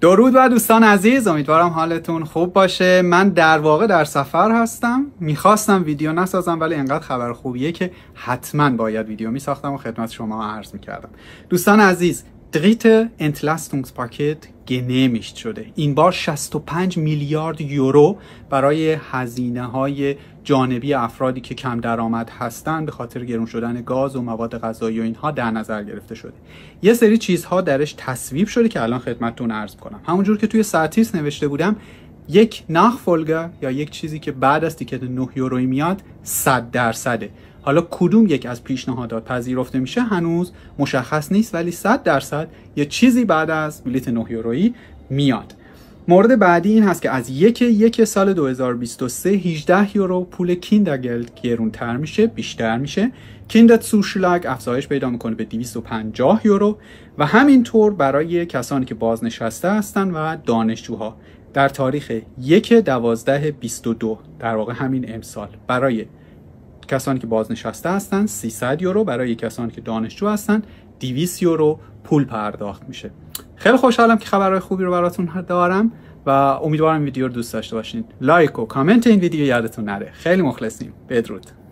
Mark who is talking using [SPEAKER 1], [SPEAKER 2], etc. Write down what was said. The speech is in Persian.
[SPEAKER 1] درود و دوستان عزیز امیدوارم حالتون خوب باشه من در واقع در سفر هستم میخواستم ویدیو نسازم ولی انقدر خبر خوبیه که حتما باید ویدیو میساختم و خدمت شما عرض میکردم دوستان عزیز dritte پاکت گنمیشت شده این بار 65 میلیارد یورو برای هزینه های جانبی افرادی که کم درآمد هستند به خاطر گرون شدن گاز و مواد غذایی و اینها در نظر گرفته شده یه سری چیزها درش تصویب شده که الان خدمتتون عرض کنم همونجور که توی ساعتیس نوشته بودم یک فولگا یا یک چیزی که بعد از تیکت 9 یورویی میاد 100 درصده حالا کدوم یک از پیشنهادات پذیرفته میشه هنوز مشخص نیست ولی 100 درصد یا چیزی بعد از بلیت 9 یورویی میاد مورد بعدی این هست که از یک یک سال 2023 18 یورو پول کیندگلد گرونتر میشه بیشتر میشه کیندت سوشلگ افزایش پیدا میکنه به 250 یورو و همینطور برای کسانی که بازنشسته هستن و دانشجوها در تاریخ یک دوازده 22 در واقع همین امسال برای کسانی که بازنشسته هستند 300 یورو برای کسانی که دانشجو هستند 200 یورو پول پرداخت میشه خیلی خوشحالم که خبرهای خوبی رو براتون دارم و امیدوارم ویدیو رو دوست داشته باشین لایک و کامنت این ویدیو یادتون نره خیلی مخلصیم بدرود